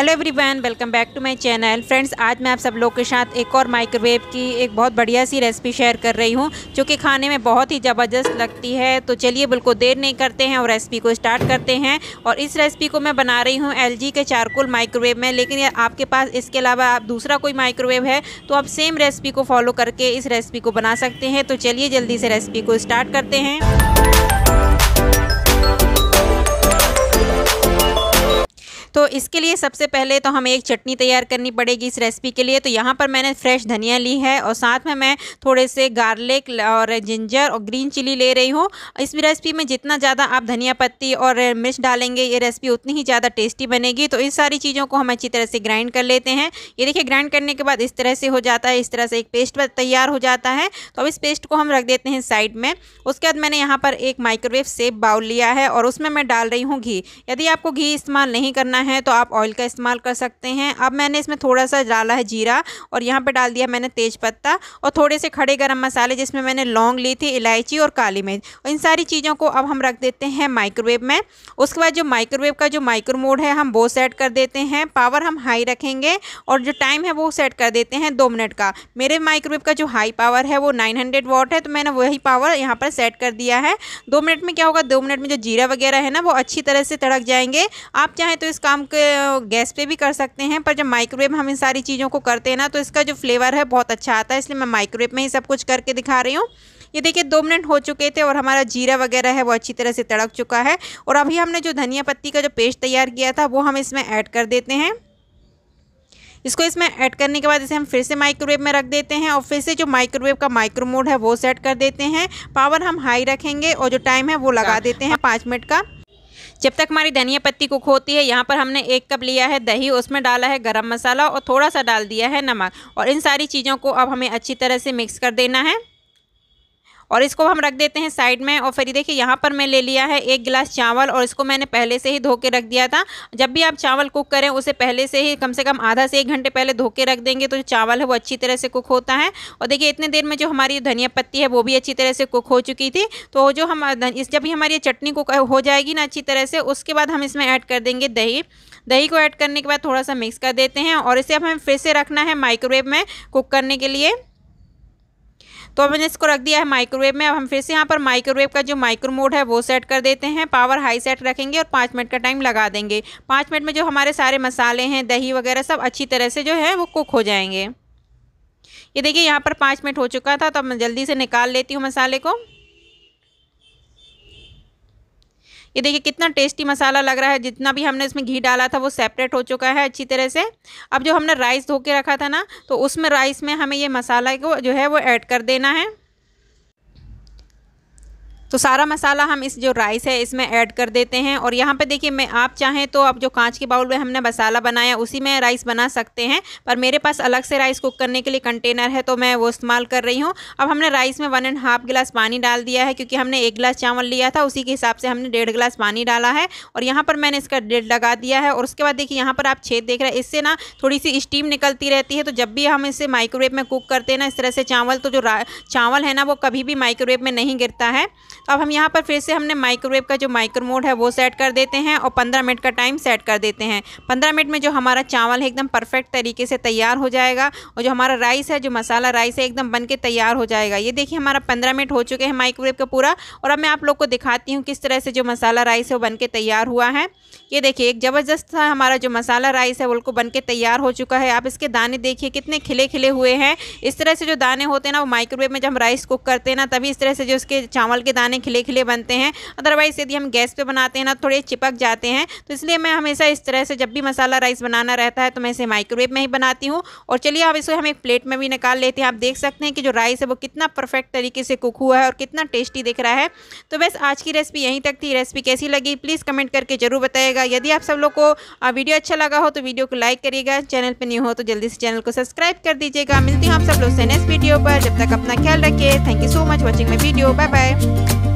hello everyone welcome back to my channel friends आज मैं आप सब लोग के साथ एक और माइक्रोवेव की एक बहुत बढ़िया सी रेसिपी शेयर कर रही हूँ जो कि खाने में बहुत ही ज़बरदस्त लगती है तो चलिए बिल्कुल देर नहीं करते हैं और रेसिपी को स्टार्ट करते हैं और इस रेसिपी को मैं बना रही हूँ एल के चारकोल माइक्रोवेव में लेकिन आपके पास इसके अलावा आप दूसरा कोई माइक्रोवेव है तो आप सेम रेसिपी को फॉलो करके इस रेसिपी को बना सकते हैं तो चलिए जल्दी से रेसिपी को स्टार्ट करते हैं इसके लिए सबसे पहले तो हमें एक चटनी तैयार करनी पड़ेगी इस रेसिपी के लिए तो यहाँ पर मैंने फ्रेश धनिया ली है और साथ में मैं थोड़े से गार्लिक और जिंजर और ग्रीन चिली ले रही हूँ इस रेसिपी में जितना ज़्यादा आप धनिया पत्ती और मिर्च डालेंगे ये रेसिपी उतनी ही ज़्यादा टेस्टी बनेगी तो इन सारी चीज़ों को हम अच्छी तरह से ग्राइंड कर लेते हैं ये देखिए ग्राइंड करने के बाद इस तरह से हो जाता है इस तरह से एक पेस्ट तैयार हो जाता है तो अब इस पेस्ट को हम रख देते हैं साइड में उसके बाद मैंने यहाँ पर एक माइक्रोवेव सेब बाउल लिया है और उसमें मैं डाल रही हूँ घी यदि आपको घी इस्तेमाल नहीं करना है है तो आप ऑयल का इस्तेमाल कर सकते हैं अब मैंने इसमें थोड़ा सा डाला है जीरा और यहाँ पर डाल दिया मैंने तेज पत्ता और थोड़े से खड़े गर्म मसाले जिसमें मैंने लौंग ली थी इलायची और काली मिर्च और इन सारी चीज़ों को अब हम रख देते हैं माइक्रोवेव में उसके बाद जो माइक्रोवेव का जो माइक्रो मोड है हम वो सेट कर देते हैं पावर हम हाई रखेंगे और जो टाइम है वो सेट कर देते हैं दो मिनट का मेरे माइक्रोवेव का जो हाई पावर है वो नाइन हंड्रेड वॉट है तो मैंने वही पावर यहाँ पर सेट कर दिया है दो मिनट में क्या होगा दो मिनट में जो जीरा वगैरह है ना वो अच्छी तरह से तड़क जाएंगे आप चाहें तो इस काम गैस पे भी कर सकते हैं पर जब माइक्रोवेव हम इन सारी चीज़ों को करते हैं ना तो इसका जो फ्लेवर है बहुत अच्छा आता है इसलिए मैं माइक्रोवेव में ही सब कुछ करके दिखा रही हूँ ये देखिए दो मिनट हो चुके थे और हमारा जीरा वगैरह है वो अच्छी तरह से तड़क चुका है और अभी हमने जो धनिया पत्ती का जो पेस्ट तैयार किया था वो हम इसमें ऐड कर देते हैं इसको इसमें ऐड करने के बाद इसे हम फिर से माइक्रोवेव में रख देते हैं और फिर से जो माइक्रोवेव का माइक्रो मोड है वो सेट कर देते हैं पावर हम हाई रखेंगे और जो टाइम है वो लगा देते हैं पाँच मिनट का जब तक हमारी धनिया पत्ती कुक होती है यहाँ पर हमने एक कप लिया है दही उसमें डाला है गरम मसाला और थोड़ा सा डाल दिया है नमक और इन सारी चीज़ों को अब हमें अच्छी तरह से मिक्स कर देना है और इसको हम रख देते हैं साइड में और फिर देखिए यहाँ पर मैं ले लिया है एक गिलास चावल और इसको मैंने पहले से ही धो के रख दिया था जब भी आप चावल कुक करें उसे पहले से ही कम से कम आधा से एक घंटे पहले धो के रख देंगे तो जो चावल है वो अच्छी तरह से कुक होता है और देखिए इतने देर में जो हमारी धनिया पत्ती है वो भी अच्छी तरह से कुक हो चुकी थी तो जो हम इस जब भी हमारी चटनी कुक हो जाएगी ना अच्छी तरह से उसके बाद हम इसमें ऐड कर देंगे दही दही को ऐड करने के बाद थोड़ा सा मिक्स कर देते हैं और इसे अब हमें फिर से रखना है माइक्रोवेव में कुक करने के लिए तो अब मैंने इसको रख दिया है माइक्रोवेव में अब हम फिर से यहाँ पर माइक्रोवेव का जो माइक्रो मोड है वो सेट कर देते हैं पावर हाई सेट रखेंगे और पाँच मिनट का टाइम लगा देंगे पाँच मिनट में जो हमारे सारे मसाले हैं दही वगैरह सब अच्छी तरह से जो है वो कुक हो जाएंगे ये देखिए यहाँ पर पाँच मिनट हो चुका था तो अब मैं जल्दी से निकाल लेती हूँ मसाले को ये देखिए कितना टेस्टी मसाला लग रहा है जितना भी हमने इसमें घी डाला था वो सेपरेट हो चुका है अच्छी तरह से अब जो हमने राइस धो के रखा था ना तो उसमें राइस में हमें ये मसाला को जो है वो ऐड कर देना है तो सारा मसाला हम इस जो राइस है इसमें ऐड कर देते हैं और यहाँ पे देखिए मैं आप चाहें तो आप जो कांच के बाउल में हमने मसाला बनाया उसी में राइस बना सकते हैं पर मेरे पास अलग से राइस कुक करने के लिए कंटेनर है तो मैं वो इस्तेमाल कर रही हूँ अब हमने राइस में वन एंड हाफ गिलास पानी डाल दिया है क्योंकि हमने एक गिलास चावल लिया था उसी के हिसाब से हमने डेढ़ गिलास पानी डाला है और यहाँ पर मैंने इसका डेढ़ लगा दिया है और उसके बाद देखिए यहाँ पर आप छेद देख रहे हैं इससे ना थोड़ी सी स्टीम निकलती रहती है तो जब भी हम इसे माइक्रोवेव में कुक करते हैं ना इस तरह से चावल तो जो चावल है ना वो कभी भी माइक्रोवेव में नहीं गिरता है अब हम यहाँ पर फिर से हमने माइक्रोवेव का जो माइक्रो मोड है वो सेट कर देते हैं और पंद्रह मिनट का टाइम सेट कर देते हैं पंद्रह मिनट में जो हमारा चावल है एकदम परफेक्ट तरीके से तैयार हो जाएगा और जो हमारा राइस है जो मसाला राइस है एकदम बन के तैयार हो जाएगा ये देखिए हमारा पंद्रह मिनट हो चुके हैं माइक्रोवेव का पूरा और अब मैं आप लोग को दिखाती हूँ किस तरह से जो मसाला राइस है वो बन के तैयार हुआ है ये देखिए एक ज़बरदस्त था हमारा जो मसाला राइस है वो बन के तैयार हो चुका है आप इसके दाने देखिए कितने खिले खिले हुए हैं इस तरह से जो दाने होते हैं ना वो माइक्रोवेव में जब हम राइस कुक करते हैं ना तभी इस तरह से जो इसके चावल के दाने हैं खिले खिले बनते हैं अदरवाइज़ यदि हम गैस पे बनाते हैं ना थोड़े चिपक जाते हैं तो इसलिए मैं हमेशा इस तरह से जब भी मसाला राइस बनाना रहता है तो मैं इसे माइक्रोवेव में ही बनाती हूँ और चलिए अब इसे हम एक प्लेट में भी निकाल लेते हैं आप देख सकते हैं कि जो राइस है वो कितना परफेक्ट तरीके से कुक हुआ है और कितना टेस्टी दिख रहा है तो बस आज की रेसिपी यहीं तक थी रेसिपी कैसी लगी प्लीज़ कमेंट करके ज़रूर बताएगा यदि आप सब लोग को वीडियो अच्छा लगा हो तो वीडियो को लाइक करिएगा चैनल पर नहीं हो तो जल्दी से चैनल को सब्सक्राइब कर दीजिएगा मिलती हूँ आप सब लोग से नेक्स्ट वीडियो पर जब तक अपना ख्याल रखिए thank you so much watching my video bye bye